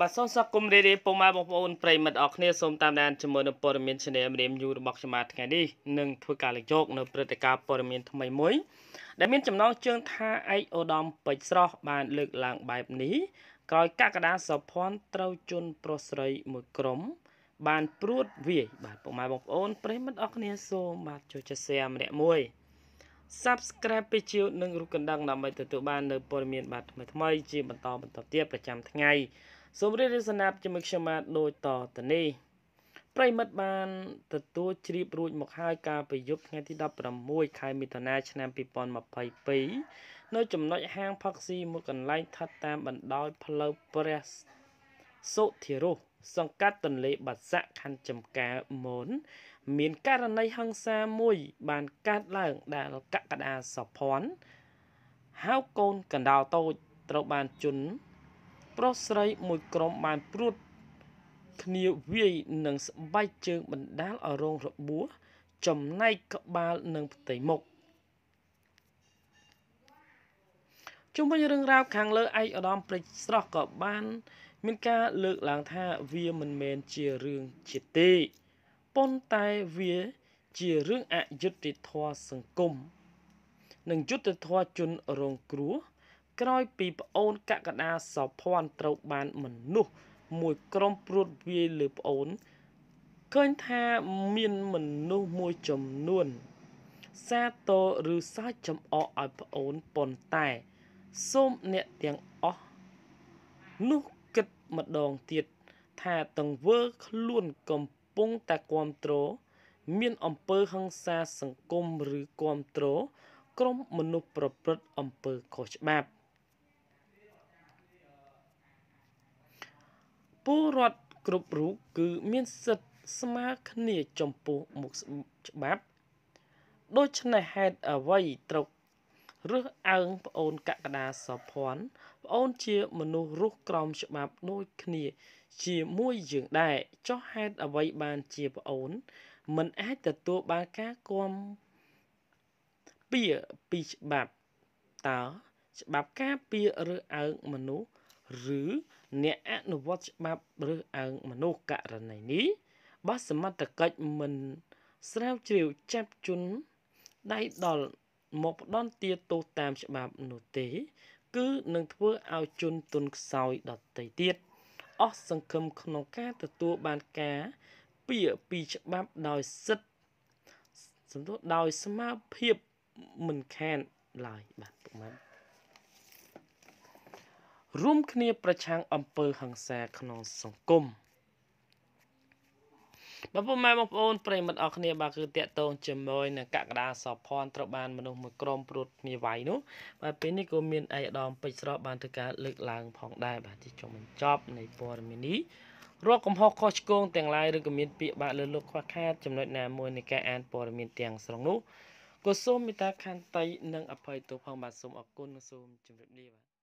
បាទសូមស្វាគមន៍រីរីពុកម៉ែបងប្អូនប្រិមិត្តអរគ្នាសូមតាមដានជាមួយនៅព័ត៌មាន Channel ម្រាមយូរបស់ខ្ញុំបាទថ្ងៃនេះនឹងធ្វើការលេចយកនៅព្រឹត្តិការណ៍ព័ត៌មានថ្មីមួយដែលមានចំណងជើងថាឯកឧត្តមពេជ្រស្រស់បានលើកឡើងបែបនេះក្រោយកក្កដាសុភ័ណ្ឌត្រូវជន់ប្រុសស្រីមួយក្រុមបានព្រួតវាយបាទពុកម៉ែបងប្អូនប្រិមិត្តអរគ្នាសូមបាទចូលចិត្ត Share ម្នាក់មួយ Subscribe ពីជាវនិងរូបកណ្ដឹងដើម្បីទទួលបាននៅព័ត៌មានបាទថ្មីៗជាបន្តបន្តទៀតប្រចាំថ្ងៃសូមរីករាយសំណាប់ជាមួយខ្ញុំបាទដូចតទៅនេះប្រិមិត្តបាន ទទួលជ្រាបរួចមកហើយការប្រយុទ្ធថ្ងៃទី16ខែមិថុនាឆ្នាំ2022នៅចំណុចហាងផឹកស៊ីមួយកន្លែងស្ថិតតាមបណ្ដោយផ្លូវព្រះសុធិរុសសង្កាត់ទន្លេបាសាក់ខណ្ឌចំការមុនមានករណីហិង្សាមួយ បានកើតឡើងដែលកក្កដាសុភ័ណ្ឌហៅកូនកណ្ដាលតូចត្រូវបានជន់ប្រុសស្រីមួយក្រុមបានព្រួតគ្នាវាយនឹងស្បែកជើងបណ្ដាលឲ្យរងរបួស ចំណែកក្បាល និងផ្ទៃមុខជុំវិញរឿងរ៉ាវខាងលើឯកឧត្តមព្រិចស្រស់ក៏បានមានការលើកឡើងថាវាមិនមែនជារឿងជាតិទេប៉ុន្តែវា ជារឿងអយុត្តិធម៌សង្គមនិងយុត្តិធម៌ជនរងគ្រោះក្រោយពីប្អូនកកដាសោភ័ណ្ឌត្រូវបានមនុស្សមួយក្រុមព្រួតវាយលើប្អូនឃើញថាមានមនុស្សមួយចំនួនសាតោឬសាច់ចំអកឲ្យប្អូនប៉ុន្តែ សូមអ្នកទាំងអស់នោះគិតម្ដងទៀតថាតង្វើខ្លួនកំពុងតែគ្រប់គ្រងមានអំពើហិង្សាសង្គមឬគ្រប់គ្រងក្រុមមនុស្សប្រព្រឹត្តអំពើខុសច្បាប់ពលរដ្ឋគ្រប់រូបគឺមានសិទ្ធិស្មើគ្នាចំពោះមុខច្បាប់ដូច្នេះហេតុអ្វីត្រូវរើសអើងប្អូនកកដាសុភ័ណ្ឌប្អូនជាមនុស្សរស់ក្រោមច្បាប់ដូចគ្នា ជាមួយយើងដែរចោះហេតុអ្វីបានជាប្អូន មិនអាចទទួលបានការគំពីពីច្បាប់តើច្បាប់ការពីរើសអើងមនុស្សឬអ្នកអនុវត្តច្បាប់ឬអើងមនុស្សករណីនេះបើសមត្ថកិច្ចមិនស្រាវជ្រាវចាប់ជនដៃដល់មកផ្ដន់ទាទោសតាមច្បាប់នោះទេ គឺនឹងធ្វើឲ្យជនទុនខ្សោយដតីទៀតអស់សង្ឃឹមក្នុងការទទួលបានការពាក្យពីច្បាប់ដោយសិទ្ធសម្ដៅដោយស្មារភាពមិនខានឡើយបាទពុកម៉ែរួមគ្នាប្រឆាំងអំពើហិង្សាក្នុងសង្គមបងប្អូនម៉ែបងប្អូនប្រិមិត្តអរគ្នាបាទគឺតាក់ទងជាមួយនឹងកកដាសភ័ណ្ឌត្រូវបានមនុស្សមួយក្រុមព្រួតគ្នាវាយនោះបាទពេលនេះក៏មានអាយដាមពេជ្រស្រស់បានធ្វើការលើកឡើងផងដែរបាទជាចុងបញ្ចប់នៃព័ត៌មាននេះរកកំហុសខុសឆ្គងទាំងឡាយឬក៏មានពាក្យបាក់លើលោកខ្វះខាតចំណុចណាមួយនៃការអានព័ត៌មានទាំងស្រុងនោះក៏សូមមេត្តាខន្តីនិងអភ័យទោសផងបាទសូមអរគុណនិងសូមជម្រាបលាបាទ